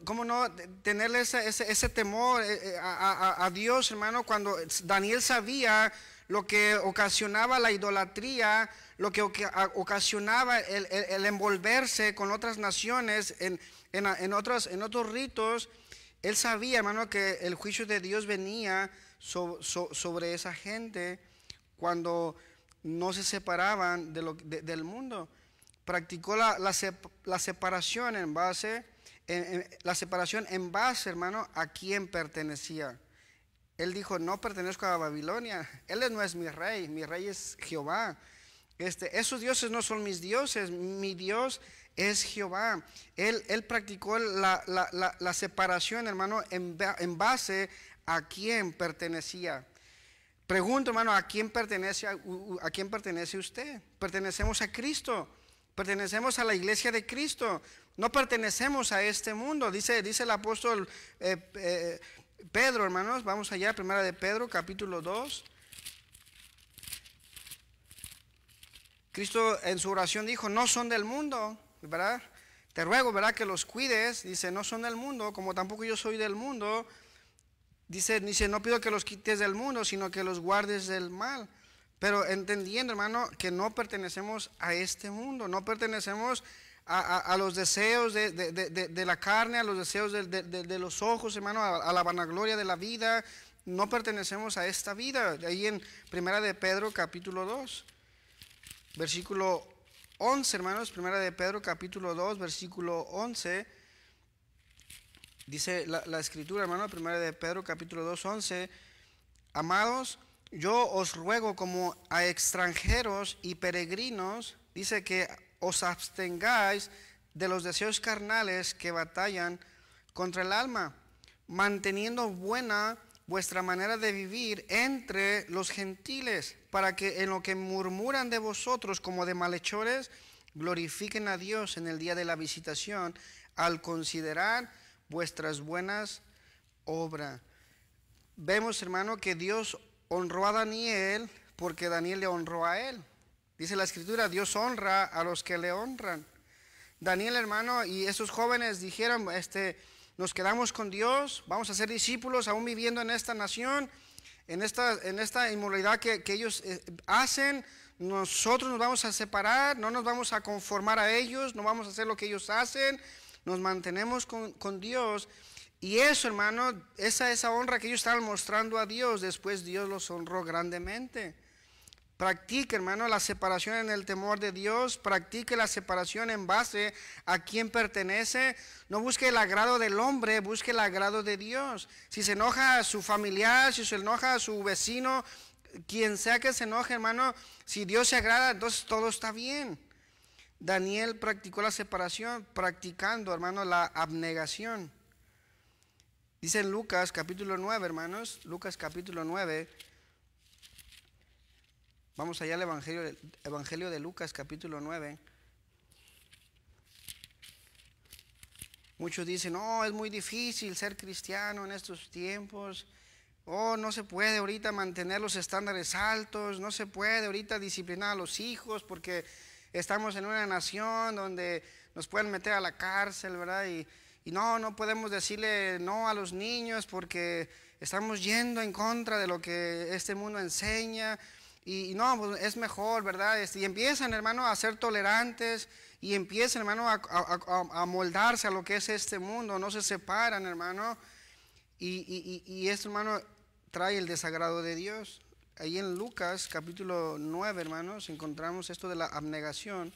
S1: ¿Cómo no tenerle ese, temor eh, eh, a, a, Dios, hermano? Cuando Daniel sabía lo que ocasionaba la idolatría, lo que ocasionaba el, envolverse con otras naciones en, otros, ritos, él sabía, hermano, que el juicio de Dios venía sobre esa gente cuando no se separaban del mundo. Practicó la, separación en base, la separación en base, hermano, a quién pertenecía. Él dijo, no pertenezco a Babilonia, él no es mi rey, mi rey es Jehová. Este, esos dioses no son mis dioses, mi Dios es Jehová. Él, practicó la, separación, hermano, en, base a quién pertenecía. Pregunto, hermano, ¿a quién pertenece a, pertenece usted? Pertenecemos a Cristo. Pertenecemos a la iglesia de Cristo. No pertenecemos a este mundo. Dice, dice el apóstol eh, eh, Pedro, hermanos. Vamos allá, primera de Pedro, capítulo 2. Cristo en su oración dijo, no son del mundo, ¿verdad? Te ruego, ¿verdad? Que los cuides. Dice, no son del mundo, como tampoco yo soy del mundo. Dice, dice, no pido que los quites del mundo, sino que los guardes del mal. Pero entendiendo, hermano, que no pertenecemos a este mundo, no pertenecemos a, los deseos de, la carne, a los deseos de, los ojos, hermano, a, la vanagloria de la vida. No pertenecemos a esta vida. Ahí en Primera de Pedro, capítulo 2 versículo 11, hermanos, primera de Pedro capítulo 2, versículo 11. Dice la, escritura, hermano, primera de Pedro capítulo 2, 11. Amados, yo os ruego como a extranjeros y peregrinos, dice que os abstengáis de los deseos carnales que batallan contra el alma, manteniendo buena vuestra manera de vivir entre los gentiles, para que en lo que murmuran de vosotros como de malhechores, glorifiquen a Dios en el día de la visitación al considerar vuestras buenas obras. Vemos, hermano, que Dios honró a Daniel porque Daniel le honró a él. Dice la escritura, Dios honra a los que le honran. Daniel, hermano, y esos jóvenes dijeron, este, nos quedamos con Dios, vamos a ser discípulos aún viviendo en esta nación, en esta, inmoralidad que, ellos eh, hacen, nosotros nos vamos a separar, no nos vamos a conformar a ellos, no vamos a hacer lo que ellos hacen, nos mantenemos con, Dios. Y eso, hermano, esa, esa honra que ellos estaban mostrando a Dios, después Dios los honró grandemente. Practique, hermano, la separación en el temor de Dios. Practique la separación en base a quién pertenece. No busque el agrado del hombre, busque el agrado de Dios. Si se enoja a su familiar, si se enoja a su vecino, quien sea que se enoje, hermano, si Dios se agrada, entonces todo está bien. Daniel practicó la separación practicando, hermano, la abnegación. Dice en Lucas capítulo 9, hermanos, Lucas capítulo 9 Vamos allá al Evangelio, Evangelio de Lucas capítulo 9. Muchos dicen, no, oh, es muy difícil ser cristiano en estos tiempos. Oh, no se puede ahorita mantener los estándares altos, no se puede ahorita disciplinar a los hijos porque estamos en una nación donde nos pueden meter a la cárcel, ¿verdad? Y, y no, no podemos decirle no a los niños porque estamos yendo en contra de lo que este mundo enseña. Y, no, pues, es mejor, ¿verdad? Este, y empiezan, hermano, a ser tolerantes y empiezan, hermano, a, moldarse a lo que es este mundo. No se separan, hermano. Y, esto, hermano, trae el desagrado de Dios. Ahí en Lucas capítulo 9, hermanos, encontramos esto de la abnegación.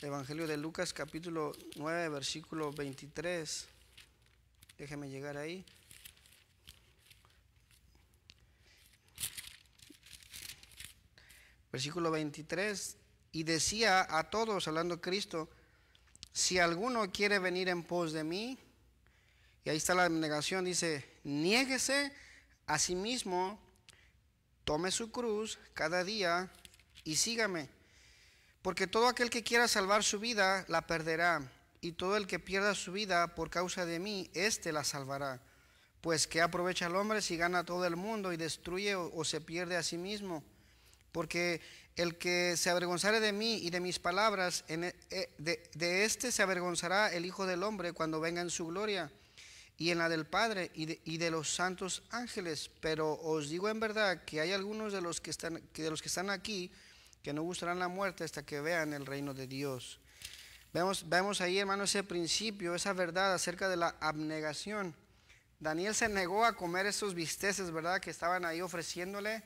S1: Evangelio de Lucas capítulo 9, versículo 23. Déjeme llegar ahí. versículo 23, y decía a todos, hablando Cristo, si alguno quiere venir en pos de mí, y ahí está la negación, dice, niéguese a sí mismo, tome su cruz cada día y sígame. Porque todo aquel que quiera salvar su vida, la perderá. Y todo el que pierda su vida por causa de mí, éste la salvará. Pues que aprovecha el hombre si gana todo el mundo y destruye o se pierde a sí mismo porque el que se avergonzare de mí y de mis palabras, e, e, de, éste se avergonzará el Hijo del Hombre cuando venga en su gloria y en la del Padre y de, los santos ángeles. Pero os digo en verdad que hay algunos de los que, están, de los que están aquí que no gustarán la muerte hasta que vean el reino de Dios. Vemos, vemos ahí, hermano, ese principio, esa verdad acerca de la abnegación. Daniel se negó a comer esos bisteces, ¿verdad?, que estaban ahí ofreciéndole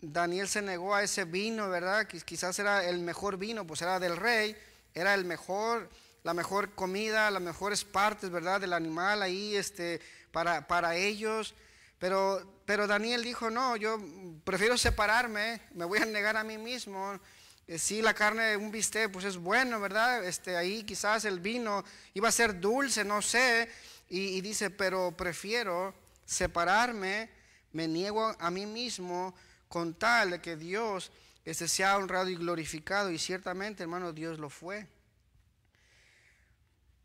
S1: Daniel se negó a ese vino, ¿verdad? Quizás era el mejor vino, pues era del rey, era el mejor, la mejor comida, las mejores partes, ¿verdad? Del animal ahí, este, para, para ellos. Pero, pero Daniel dijo, no, yo prefiero separarme, me voy a negar a mí mismo. si eh, sí, la carne de un bistec, pues es bueno, ¿verdad? Este, ahí quizás el vino iba a ser dulce, no sé. Y, y dice, pero prefiero separarme, me niego a mí mismo con tal de que Dios este, sea honrado y glorificado. Y ciertamente, hermano, Dios lo fue.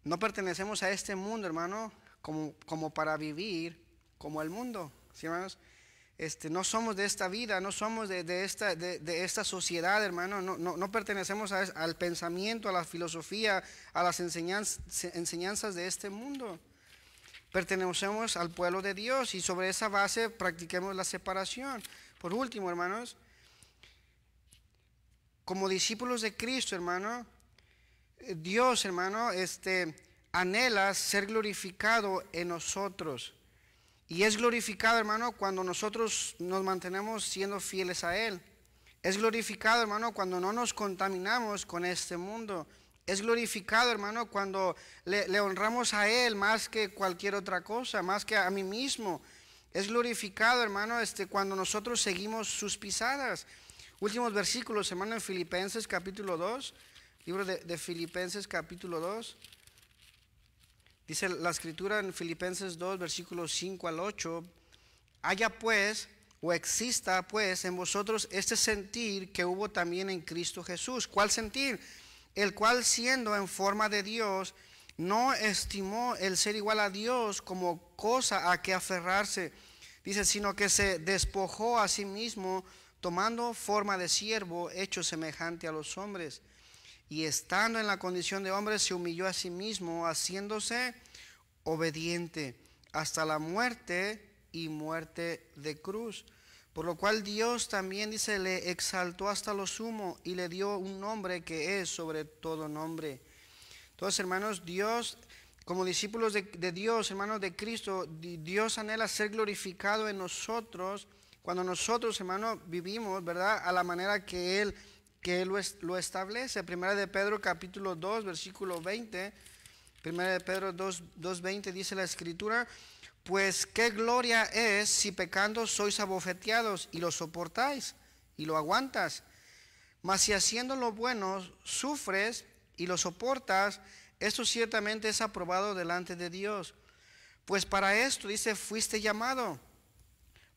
S1: No pertenecemos a este mundo, hermano, como, como para vivir como el mundo. Este, no somos de esta vida, no somos de, esta, de, esta sociedad, hermano. No, pertenecemos al pensamiento, a la filosofía, a las enseñanzas, enseñanzas de este mundo. Pertenecemos al pueblo de Dios y sobre esa base practiquemos la separación. Por último, hermanos, como discípulos de Cristo, hermano, eh, Dios, hermano, este, anhela ser glorificado en nosotros. Y es glorificado, hermano, cuando nosotros nos mantenemos siendo fieles a Él. Es glorificado, hermano, cuando no nos contaminamos con este mundo. Es glorificado, hermano, cuando le, le honramos a Él más que cualquier otra cosa, más que a mí mismo. Es glorificado, hermano, este, cuando nosotros seguimos sus pisadas. Últimos versículos, hermano, en Filipenses capítulo 2, libro de, de Filipenses capítulo 2. Dice la escritura en Filipenses 2, versículos 5 al 8, haya pues o exista pues en vosotros este sentir que hubo también en Cristo Jesús. ¿Cuál sentir? El cual siendo en forma de Dios, no estimó el ser igual a Dios como cosa a que aferrarse Dice, sino que se despojó a sí mismo, tomando forma de siervo, hecho semejante a los hombres. Y estando en la condición de hombre, se humilló a sí mismo, haciéndose obediente hasta la muerte y muerte de cruz. Por lo cual Dios también dice, le exaltó hasta lo sumo y le dio un nombre que es sobre todo nombre. Entonces, hermanos, Dios como discípulos de, Dios, hermanos de Cristo, Dios anhela ser glorificado en nosotros cuando nosotros, hermanos, vivimos, ¿verdad? A la manera que Él, que lo, establece. Primera de Pedro capítulo 2, versículo 20. Primera de Pedro 2, 20 dice la escritura, pues qué gloria es si pecando sois abofeteados y lo soportáis y lo aguantas. Mas si haciendo lo bueno sufres y lo soportas, esto ciertamente es aprobado delante de Dios. Pues para esto, dice, fuiste llamado.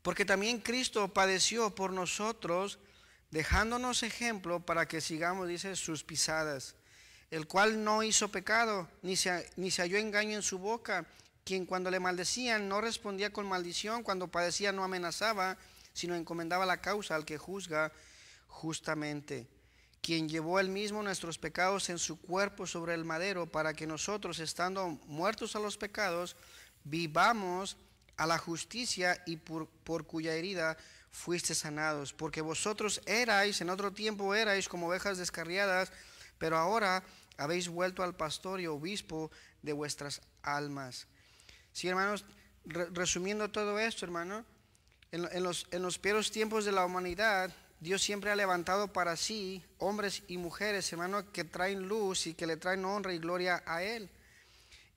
S1: Porque también Cristo padeció por nosotros, dejándonos ejemplo para que sigamos, dice, sus pisadas. El cual no hizo pecado, ni se, ni se halló engaño en su boca. Quien cuando le maldecían no respondía con maldición, cuando padecía no amenazaba, sino encomendaba la causa al que juzga justamente quien llevó él mismo nuestros pecados en su cuerpo sobre el madero, para que nosotros, estando muertos a los pecados, vivamos a la justicia y por, cuya herida fuiste sanados. Porque vosotros erais, en otro tiempo erais como ovejas descarriadas, pero ahora habéis vuelto al pastor y obispo de vuestras almas. Sí, hermanos, resumiendo todo esto, hermano, en, los, en los peores tiempos de la humanidad, Dios siempre ha levantado para sí hombres y mujeres, hermano, que traen luz y que le traen honra y gloria a Él.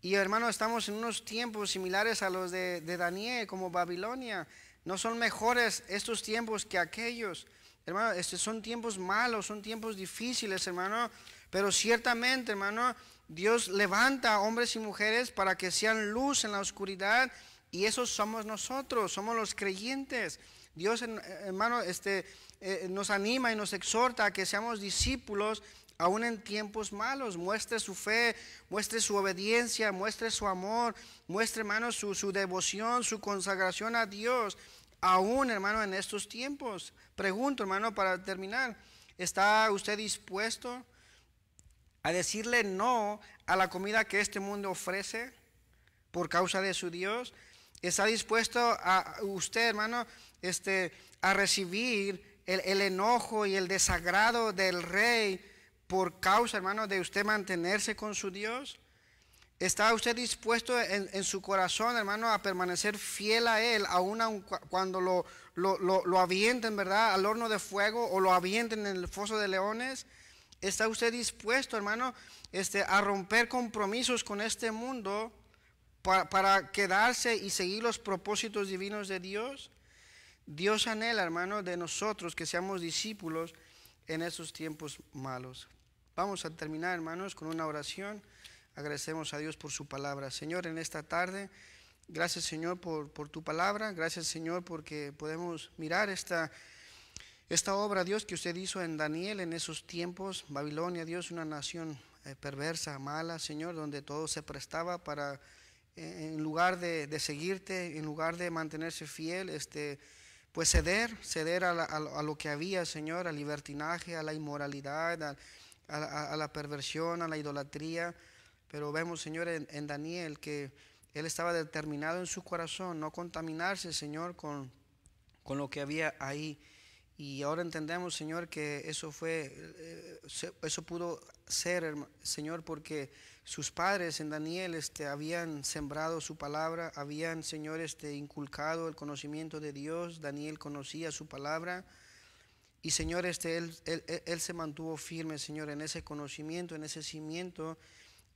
S1: Y hermano, estamos en unos tiempos similares a los de, Daniel, como Babilonia. No son mejores estos tiempos que aquellos. Hermano, estos son tiempos malos, son tiempos difíciles, hermano. Pero ciertamente, hermano, Dios levanta hombres y mujeres para que sean luz en la oscuridad. Y esos somos nosotros, somos los creyentes. Dios, hermano, este, eh, nos anima y nos exhorta a que seamos discípulos aún en tiempos malos. Muestre su fe, muestre su obediencia, muestre su amor, muestre, hermano, su, su devoción, su consagración a Dios, aún, hermano, en estos tiempos. Pregunto, hermano, para terminar, ¿está usted dispuesto a decirle no a la comida que este mundo ofrece por causa de su Dios? ¿Está dispuesto a usted, hermano, este, a recibir el, enojo y el desagrado del rey por causa, hermano, de usted mantenerse con su Dios? ¿Está usted dispuesto en, su corazón, hermano, a permanecer fiel a Él, aun, cuando lo, lo, lo, avienten, ¿verdad?, al horno de fuego o lo avienten en el foso de leones? ¿Está usted dispuesto, hermano, este, a romper compromisos con este mundo para quedarse y seguir los propósitos divinos de Dios? Dios anhela, hermano, de nosotros que seamos discípulos en esos tiempos malos. Vamos a terminar, hermanos, con una oración. Agradecemos a Dios por su palabra. Señor, en esta tarde, gracias Señor por, por tu palabra. Gracias Señor porque podemos mirar esta, esta obra, Dios, que usted hizo en Daniel en esos tiempos. Babilonia, Dios, una nación eh, perversa, mala, Señor, donde todo se prestaba para, eh, en lugar de, de, seguirte, en lugar de mantenerse fiel, este pues ceder, ceder a, lo que había, Señor, al libertinaje, a la inmoralidad, a, la perversión, a la idolatría. Pero vemos, Señor, en, Daniel que él estaba determinado en su corazón no contaminarse, Señor, con, con lo que había ahí. Y ahora entendemos, Señor, que eso fue, eh, eso pudo ser, Señor, porque sus padres en Daniel este, habían sembrado su palabra, habían, Señor, este, inculcado el conocimiento de Dios, Daniel conocía su palabra. Y Señor, este, él, él, él, se mantuvo firme, Señor, en ese conocimiento, en ese cimiento.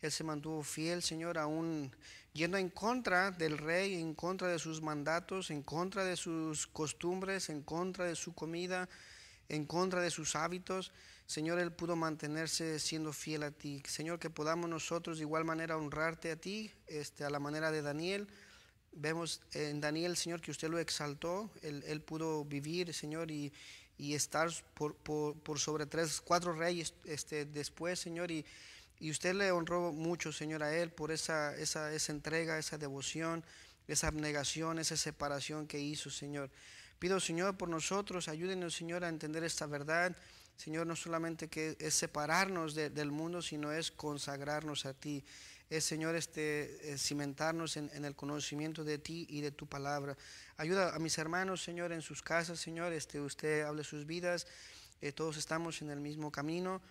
S1: Él se mantuvo fiel, Señor, aún yendo en contra del rey, en contra de sus mandatos, en contra de sus costumbres, en contra de su comida, en contra de sus hábitos. Señor, Él pudo mantenerse siendo fiel a ti. Señor, que podamos nosotros de igual manera honrarte a ti, este, a la manera de Daniel. Vemos en Daniel, Señor, que usted lo exaltó. Él, pudo vivir, Señor, y, y estar por, sobre tres, cuatro reyes este, después, Señor. Y, y, usted le honró mucho, Señor, a Él por esa, esa, esa entrega, esa devoción, esa abnegación, esa separación que hizo, Señor. Pido, Señor, por nosotros, ayúdenos, Señor, a entender esta verdad Señor, no solamente que es separarnos del mundo, sino es consagrarnos a ti. Es, Señor, este, eh, cimentarnos en, el conocimiento de ti y de tu palabra. Ayuda a mis hermanos, Señor, en sus casas, Señor, este, usted hable sus vidas. Eh, todos estamos en el mismo camino.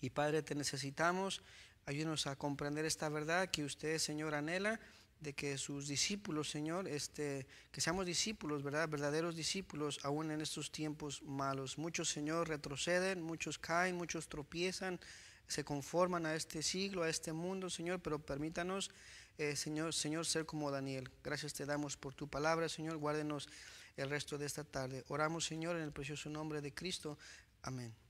S1: Y Padre, te necesitamos. Ayúdanos a comprender esta verdad que usted, Señor, anhela de que sus discípulos, Señor, este, que seamos discípulos, ¿verdad? Verdaderos discípulos, aún en estos tiempos malos. Muchos, Señor, retroceden, muchos caen, muchos tropiezan, se conforman a este siglo, a este mundo, Señor, pero permítanos, eh, Señor, Señor, ser como Daniel. Gracias te damos por tu palabra, Señor. Guárdenos el resto de esta tarde. Oramos, Señor, en el precioso nombre de Cristo. Amén.